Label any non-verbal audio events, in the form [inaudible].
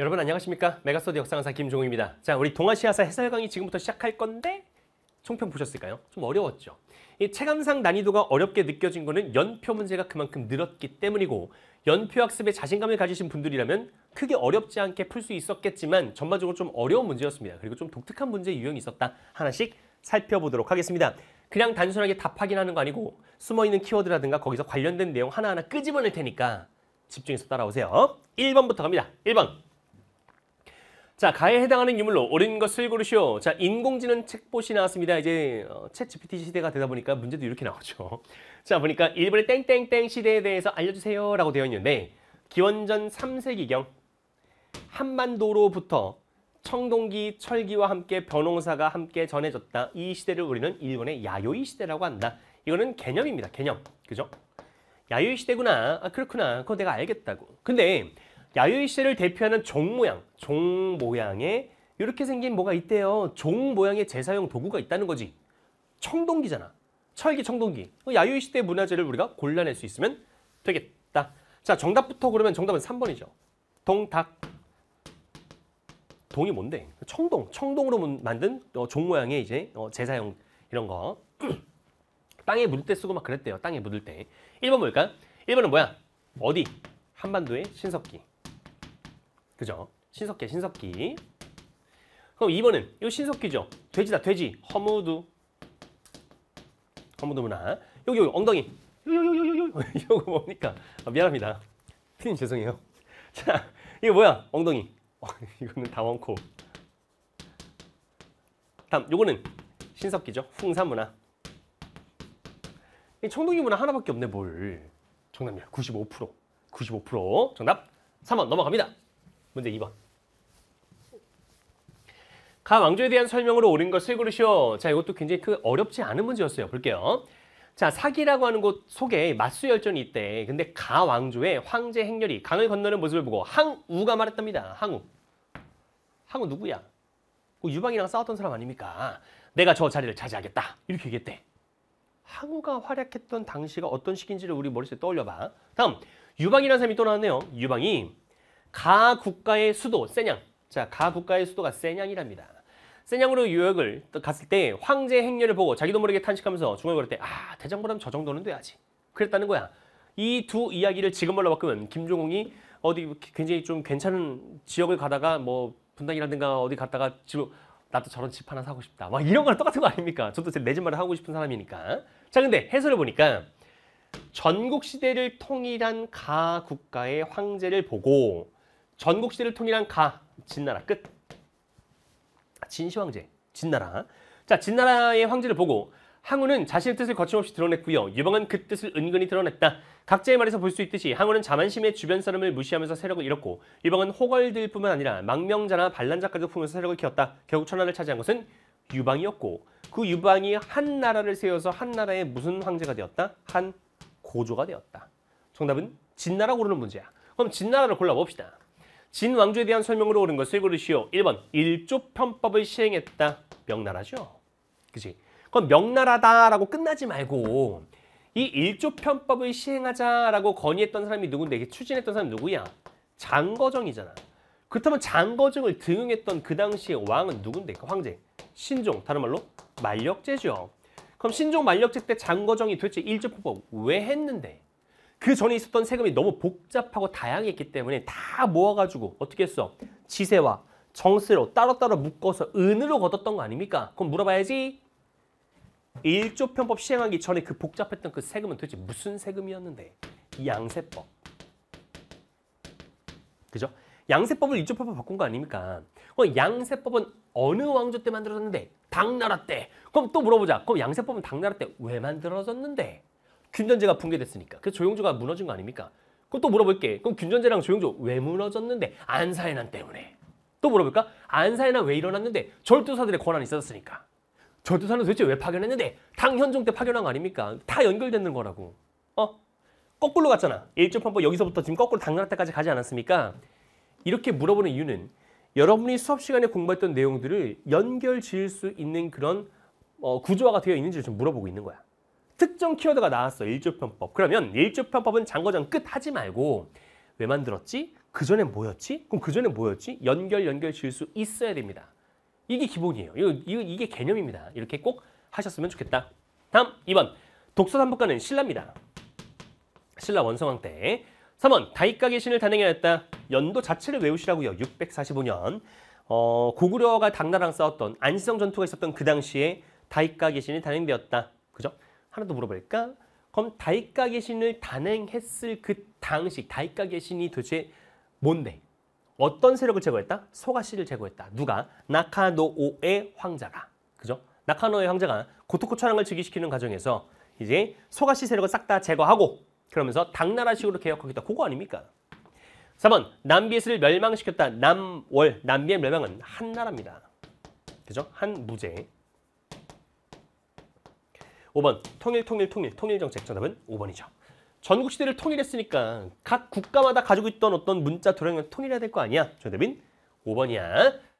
여러분 안녕하십니까 메가스터디 역사강사 김종우입니다 자 우리 동아시아사 해설 강의 지금부터 시작할 건데 총평 보셨을까요? 좀 어려웠죠 이 체감상 난이도가 어렵게 느껴진 거는 연표 문제가 그만큼 늘었기 때문이고 연표 학습에 자신감을 가지신 분들이라면 크게 어렵지 않게 풀 수 있었겠지만 전반적으로 좀 어려운 문제였습니다 그리고 좀 독특한 문제 유형이 있었다 하나씩 살펴보도록 하겠습니다 그냥 단순하게 답하긴 하는 거 아니고 숨어있는 키워드라든가 거기서 관련된 내용 하나하나 끄집어낼 테니까 집중해서 따라오세요 1번부터 갑니다 1번 자, 가에 해당하는 유물로 옳은 것을 고르시오. 자, 인공지능 책봇이 나왔습니다. 이제 어, 챗 GPT 시대가 되다 보니까 문제도 이렇게 나오죠. [laughs] 자, 보니까 일본의 땡땡땡 시대에 대해서 알려주세요 라고 되어 있는데 기원전 3세기경 한반도로부터 청동기, 철기와 함께 변홍사가 함께 전해졌다. 이 시대를 우리는 일본의 야요이 시대라고 한다. 이거는 개념입니다. 개념. 그죠? 야요이 시대구나. 아, 그렇구나. 그거 내가 알겠다고. 근데 야유이씨를 대표하는 종 모양, 종 모양의 이렇게 생긴 뭐가 있대요. 종 모양의 재사용 도구가 있다는 거지. 청동기잖아. 철기 청동기. 그 야유이 시대 문화재를 우리가 골라낼 수 있으면 되겠다. 자, 정답부터 그러면 정답은 3번이죠. 동 닭. 동이 뭔데? 청동. 청동으로 만든 어, 종 모양의 이제 어, 재사용 이런 거. [clears throat] 땅에 묻을 때 쓰고 막 그랬대요. 땅에 묻을 때. 1번 뭘까? 1번은 뭐야? 어디? 한반도의 신석기. 그죠? 신석기 신석기. 그럼 2번은 이 신석기죠. 돼지다 돼지. 허무두. 허무두 문화. 여기 여기 엉덩이. [laughs] 이거 뭡니까? 아, 미안합니다. 피님 죄송해요. [laughs] 자, 이게 뭐야? 엉덩이. 어, [laughs] 이거는 다 원코. 다음 요거는 신석기죠. 풍산 문화. 이 청동기 문화 하나밖에 없네 뭘. 정답이야. 95%. 95% 정답. 3번 넘어갑니다. 문제 2번. 가 왕조에 대한 설명으로 옳은 것을 고르시오. 자, 이것도 굉장히 그 어렵지 않은 문제였어요. 볼게요. 자, 사기라고 하는 곳 속에 마수 열전이 있대. 근데 가 왕조의 황제 행렬이 강을 건너는 모습을 보고 항우가 말했답니다. 항우. 항우 누구야? 그 유방이랑 싸웠던 사람 아닙니까? 내가 저 자리를 차지하겠다. 이렇게 얘기했대. 항우가 활약했던 당시가 어떤 시기인지를 우리 머릿속에 떠올려봐. 다음, 유방이라는 사람이 또 나왔네요. 유방이 가 국가의 수도 세냥. 자, 가 국가의 수도가 세냥이랍니다. 세냥으로 유역을 갔을 때 황제 행렬을 보고 자기도 모르게 탄식하면서 중얼거릴 때 아, 대장보람 저 정도는 돼야지. 그랬다는 거야. 이 두 이야기를 지금말로 바꾸면 김종웅이 어디 굉장히 좀 괜찮은 지역을 가다가 뭐 분당이라든가 어디 갔다가 지금 나도 저런 집 하나 사고 싶다. 막 이런 거랑 똑같은 거 아닙니까? 저도 내 집 말을 하고 싶은 사람이니까. 자, 근데 해설을 보니까 전국 시대를 통일한 가 국가의 황제를 보고 전국시대를 통일한 가 진나라 끝. 아, 진시황제 진나라. 자 진나라의 황제를 보고 항우는 자신의 뜻을 거침없이 드러냈고요. 유방은 그 뜻을 은근히 드러냈다. 각자의 말에서 볼 수 있듯이 항우는 자만심에 주변 사람을 무시하면서 세력을 잃었고 유방은 호걸들 뿐만 아니라 망명자나 반란자까지 품으면서 세력을 키웠다. 결국 천하를 차지한 것은 유방이었고 그 유방이 한 나라를 세워서 한 나라의 무슨 황제가 되었다? 한 고조가 되었다. 정답은 진나라 고르는 문제야. 그럼 진나라를 골라봅시다. 진 왕조에 대한 설명으로 옳은 것을 고르시오. 1번 일조 편법을 시행했다. 명나라죠. 그지 그건 명나라다라고 끝나지 말고 이 일조 편법을 시행하자라고 건의했던 사람이 누군데 이게 추진했던 사람이 누구야? 장거정이잖아. 그렇다면 장거정을 등용했던 그 당시의 왕은 누군데? 그 황제. 신종. 다른 말로 만력제죠. 그럼 신종 만력제 때 장거정이 도대체 일조 편법 왜 했는데? 그 전에 있었던 세금이 너무 복잡하고 다양했기 때문에 다 모아가지고 어떻게 했어? 지세와 정세로 따로따로 묶어서 은으로 걷었던 거 아닙니까? 그럼 물어봐야지. 일조 편법 시행하기 전에 그 복잡했던 그 세금은 도대체 무슨 세금이었는데? 양세법. 그죠? 양세법을 일조 편법 바꾼 거 아닙니까? 그럼 양세법은 어느 왕조 때 만들어졌는데? 당나라 때. 그럼 또 물어보자. 그럼 양세법은 당나라 때 왜 만들어졌는데? 균전제가 붕괴됐으니까. 그래서 조영조가 무너진 거 아닙니까? 그럼 또 물어볼게. 그럼 균전제랑 조영조 왜 무너졌는데? 안사해난 때문에. 또 물어볼까? 안사해난 왜 일어났는데? 절도사들의 권한이 있었으니까. 절도사는 도대체 왜 파견했는데? 당현종 때 파견한 거 아닙니까? 다 연결되는 거라고. 어? 거꾸로 갔잖아. 일조판법 여기서부터 지금 거꾸로 당나라 때까지 가지 않았습니까? 이렇게 물어보는 이유는 여러분이 수업 시간에 공부했던 내용들을 연결 지을 수 있는 그런 어, 구조화가 되어 있는지를 좀 물어보고 있는 거야. 특정 키워드가 나왔어. 일조편법. 그러면 일조편법은 장거장끝 하지 말고 왜 만들었지? 그 전에 뭐였지? 그럼 그 전에 뭐였지? 연결 연결 실수 있어야 됩니다. 이게 기본이에요. 이거, 이거, 이게 개념입니다. 이렇게 꼭 하셨으면 좋겠다. 다음 2번 독서삼복가는 신라입니다. 신라 원성왕 때 3번 다윗가의 신을 단행하였다. 연도 자체를 외우시라고요. 645년 어, 고구려가 당나라랑 싸웠던 안시성 전투가 있었던 그 당시에 다윗가의 신이 단행되었다. 그죠? 하나 더 물어볼까? 그럼 다이가게 신을 단행했을 그 당시 다이가게 신이 도대체 뭔데? 어떤 세력을 제거했다? 소가씨를 제거했다. 누가? 나카노오의 황자가. 그죠? 나카노의 황자가 고토코 천황을 즉위시키는 과정에서 이제 소가씨 세력을 싹 다 제거하고 그러면서 당나라식으로 개혁하겠다. 그거 아닙니까? 3번 남비에스를 멸망시켰다. 남월, 남비의 멸망은 한나라입니다. 그죠? 한 무제. 5번 통일 통일 통일 통일 정책 정답은 5번이죠. 전국 시대를 통일했으니까 각 국가마다 가지고 있던 어떤 문자 도량을 통일해야 될 거 아니야? 정답인 5번이야.